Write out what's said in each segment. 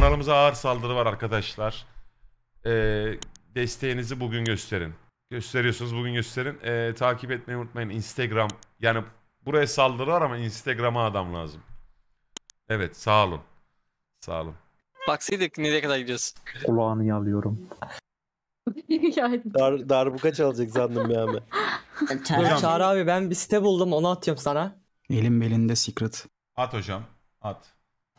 Kanalımıza ağır saldırı var arkadaşlar. Ee, desteğinizi bugün gösterin. Gösteriyorsunuz bugün gösterin. Ee, takip etmeyi unutmayın. Instagram yani buraya saldırı var ama Instagram'a adam lazım. Evet sağ olun. Sağ olun. Baksaydık nereye kadar gidiyoruz? Kulağını yalıyorum. Dar, darbuka çalacak sandım ya ben. Çağrı abi ben bir site buldum onu atıyorum sana. Elim belinde secret. At hocam at.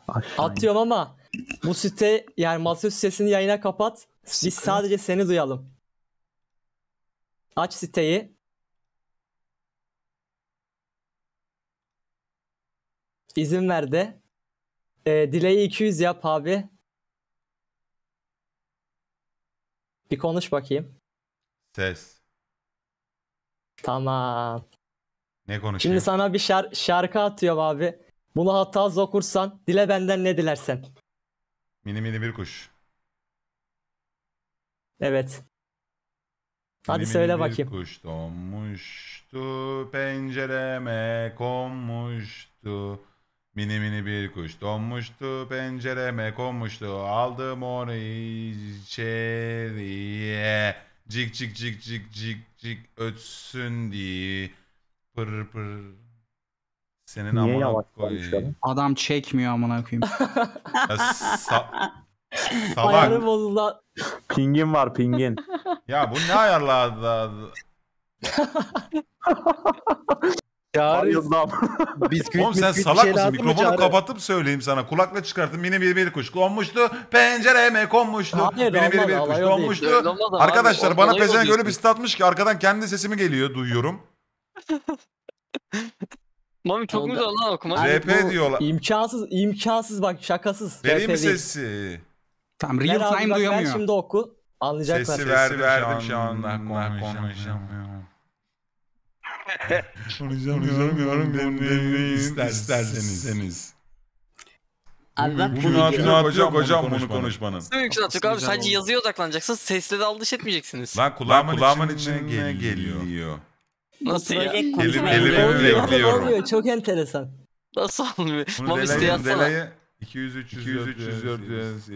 Aşağı Atıyorum ama bu site yani masaüstü sesini yayına kapat. Biz sadece seni duyalım. Aç siteyi. İzin ver de. Ee, dileği 200 yap abi. Bir konuş bakayım. Ses. Tamam. Ne konuşuyor? Şimdi sana bir şar şarkı atıyor abi. Bunu hatta az okursan dile benden ne dilersen. Mini mini bir kuş. Evet. Hadi mini söyle mini bakayım. Bir kuş donmuştu pencereme konmuştu. Mini mini bir kuş donmuştu pencereme konmuştu. Aldım onu içeriye. Cik cik cik cik cik cik ötsün diye. Pır pır. Senin Niye yavaş koyayım. Adam çekmiyor amına koyayım. Ya sa- Ayarı bozuldu. Pingin var pingin. ya bu ne ayarladı? ya Çağrı yıldan. bisküvit Oğlum sen salak şey mısın? lazım mı kapatıp söyleyeyim sana. Kulakla çıkarttım. Yine bir bir kuş konmuştu. Pencereme konmuştu. Hayır, bir bir kuş konmuştu. Arkadaşlar abi, bana orada pezevenk öyle bir statmış ki arkadan kendi sesimi geliyor duyuyorum. Mami çok mu zor lan okumak? Abi RP bu diyorlar. İmkansız, imkansız bak şakasız. Vereyim mi sesi? Tamam Ver real abi time bak, ver duyamıyor. şimdi oku. Anlayacaklar. Sesi ver, verdim şu anda. Konuşamıyorum. Konuşamıyorum. Benim demeyin isterseniz. Abi bak Bunu ne yapacak hocam, hocam bunu konuşmanın. Ne mümkün artık abi sadece yazıya odaklanacaksın, Sesle de aldış etmeyeceksiniz. Lan kulağımın, içine, geliyor. Nasıl ya? Elim, elimi bekliyorum. Olmuyor, Çok enteresan. Nasıl olmuyor? Mamis de yatsana. 200 300 300 400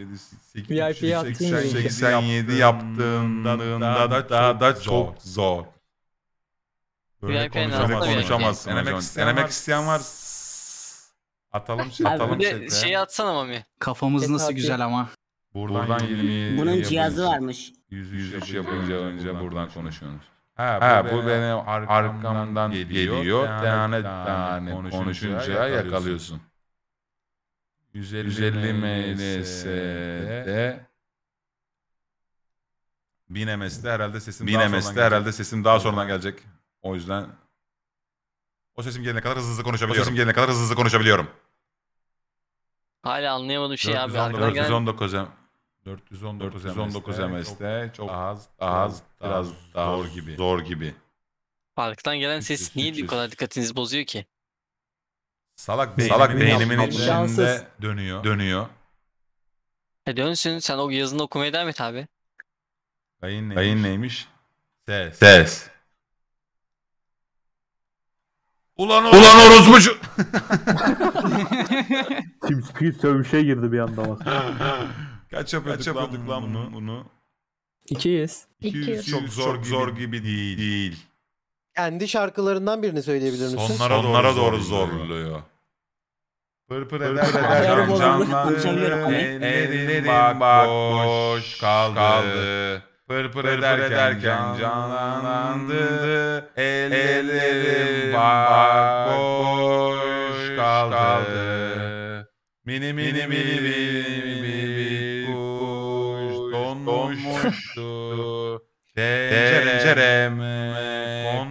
7 87 yaptığında da daha da çok zor. Böyle konuşamazsın. Denemek isteyen var. Atalım şey, atalım şey. şey atsana Mami. Kafamız nasıl güzel ama. Buradan 20 Bunun cihazı varmış. 100 100 yapınca önce buradan konuşuyorsunuz. Ha, ha bu, bu benim arkamdan, arkamdan geliyor. geliyor. Tane tane konuşunca, konuşunca yakalıyorsun. 150, 150 MNS'de Binemes'te herhalde sesim Binemes'te daha herhalde sesim daha sonradan gelecek. O yüzden o sesim gelene kadar hızlı hızlı konuşabiliyorum. O sesim gelene kadar hızlı hızlı konuşabiliyorum. Hala anlayamadım şey abi. 419, 419. 419, 419 MS'de çok daha az, daha az, daha biraz daha zor gibi. Zor gibi. Parktan gelen ses niye bu kadar dikkatinizi bozuyor ki? Salak beynimin, Salak beynimin içinde dönüyor. Dönüyor. E dönsün sen o yazını okumaya devam et abi. Kayın neymiş? Kayın neymiş? Ses. Ses. Ulan o Ulan orospucu. Timsiki sövüşe girdi bir anda Kaç yapıyorduk, Kaç yapıyorduk lan, bunu? bunu? 200. 200. Çok zor, çok gibi. zor gibi değil. değil. Kendi şarkılarından birini söyleyebilir misin? Sonlara, Sonlara doğru, doğru zorluyor. Pırpır pır eder eder canlandı, ellerin bak boş kaldı. Pır pır ederken canlandı, ellerim bak boş kaldı. Mini mini mini mini Konmuştu. Tencereme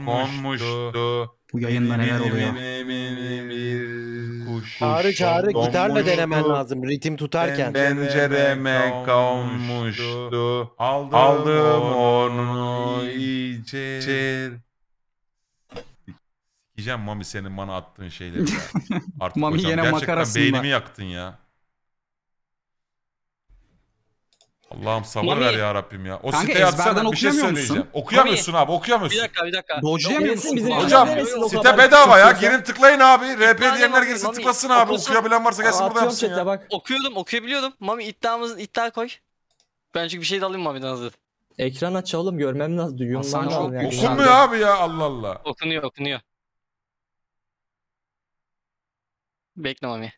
konmuştu. Bu yayında neler oluyor? Kuş, Çağrı çağrı gitarla denemen lazım ritim tutarken. Pencereme konmuştu. Aldım, Aldım onu iyice. Sikeceğim Mami senin bana attığın şeyleri ya. Artık Mami hocam, yine gerçekten makarasında. beynimi yaktın ya. Allah'ım sabır Mami- ver ya Rabbim ya. O Kanka, siteye ezberden atsana bir şey söyleyeceğim. Okuyamıyorsun abi Bir okuyamıyorsun. dakika bir dakika. Dojiyemiyor bizim Hocam, Site bedava ya. Girin tıklayın abi. RP Mami, diyenler girsin tıklasın abi. Okuyabilen varsa gelsin burada yapsın ya. Okuyordum okuyabiliyordum. Mami iddiamız iddia koy. Ben çünkü bir şey de alayım Mami'den hazır. Ekran aç oğlum görmem lazım. Duyuyorum Hasan lan yani. güzel. Okunmuyor abi ya Allah Allah. Okunuyor okunuyor. Bekle Mami.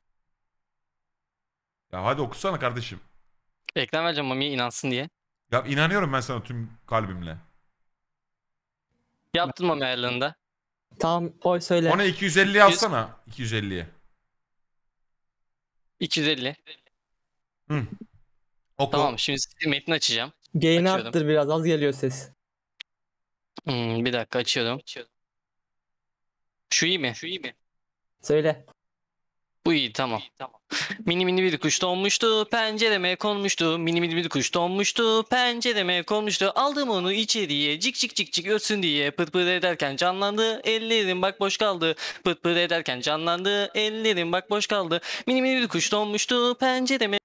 Ya hadi okusana kardeşim. Reklam vereceğim Mami'ye inansın diye. Ya inanıyorum ben sana tüm kalbimle. Yaptın Mami ayarlarında. Tamam oy söyle. Ona 250 alsana. 250'ye. 250. Hı. Oku. Tamam şimdi metni açacağım. Gain'i Açıyordum. arttır biraz az geliyor ses. Hmm, bir dakika açıyorum. Şu iyi mi? Şu iyi mi? Söyle. Bu iyi tamam. İyi, tamam. mini mini bir kuş donmuştu, pencereme konmuştu. Mini mini bir kuş donmuştu, pencereme konmuştu. Aldım onu içeriye, cik cik cik cik ötsün diye. Pıt pıt ederken canlandı, ellerim bak boş kaldı. Pıt pıt ederken canlandı, ellerim bak boş kaldı. Mini mini bir kuş donmuştu, pencereme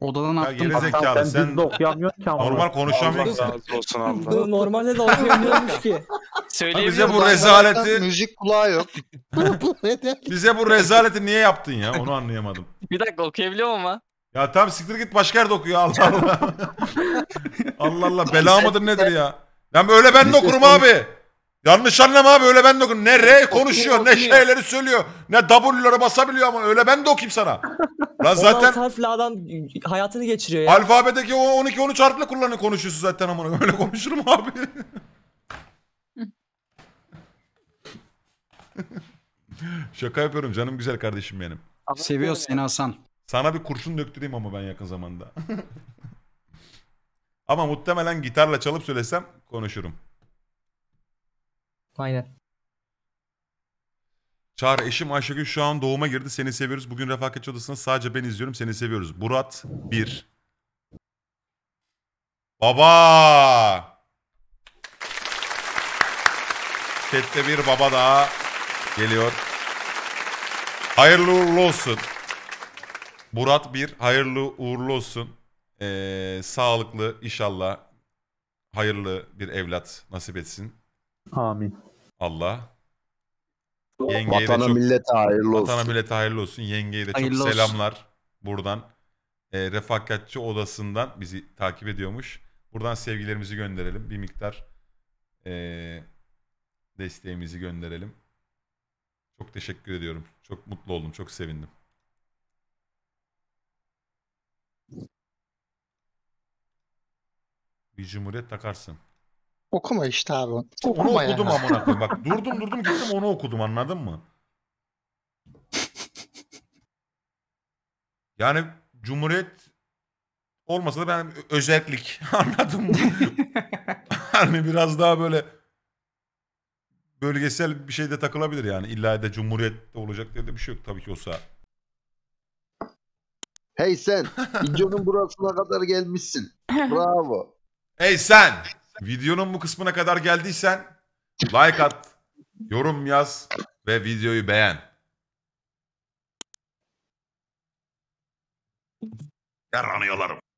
Odadan Ya attım. geri zekalı sen de okuyamıyorsun ki normal konuşamıyorsun. Allah razı olsun abla. normalde de okuyamıyormuş ki. Ha, bize bu rezaleti Müzik kulağı yok. bize bu rezaleti niye yaptın ya? Onu anlayamadım. Bir dakika okuyabiliyorum ama. Ya tamam siktir git başka yerde oku Allah Allah. Allah Allah bela mıdır nedir ya? Ben böyle ben de okurum abi. Yanlış anlama abi öyle ben de okuyayım. Ne R konuşuyor ne şeyleri söylüyor. Ne W'ları basabiliyor ama öyle ben de okuyayım sana. Lan zaten 16 harfli adam hayatını geçiriyor ya. alfabedeki o 12 13 harfle kullanıyor konuşuyorsun zaten ama öyle konuşur mu abi? Şaka yapıyorum canım güzel kardeşim benim. Seviyor seni Hasan. Sana bir kurşun döktüreyim ama ben yakın zamanda. ama muhtemelen gitarla çalıp söylesem konuşurum. Aynen. Çağrı eşim Ayşegül şu an doğuma girdi. Seni seviyoruz. Bugün Refakatçi Odası'nda sadece ben izliyorum. Seni seviyoruz. Burat 1. Baba! Kette bir baba daha geliyor. Hayırlı uğurlu olsun. Burat 1. Hayırlı uğurlu olsun. Ee, sağlıklı inşallah. Hayırlı bir evlat nasip etsin. Amin. Allah. Yengeye de Vatana çok millete hayırlı olsun. vatana millete hayırlı olsun. Yengeye de çok olsun. selamlar buradan. E, refakatçi odasından bizi takip ediyormuş. Buradan sevgilerimizi gönderelim. Bir miktar e, desteğimizi gönderelim. Çok teşekkür ediyorum. Çok mutlu oldum. Çok sevindim. Bir cumhuriyet takarsın. Okuma işte abi. Okuma onu yani. okudum amına koyayım. Bak durdum durdum gittim onu okudum anladın mı? Yani Cumhuriyet olmasa da ben özellik anladın mı? hani biraz daha böyle bölgesel bir şeyde takılabilir yani. İlla da Cumhuriyet olacak diye de bir şey yok tabii ki olsa. Hey sen, videonun burasına kadar gelmişsin. Bravo. Hey sen. Videonun bu kısmına kadar geldiysen like at, yorum yaz ve videoyu beğen. Yaranıyorlarım.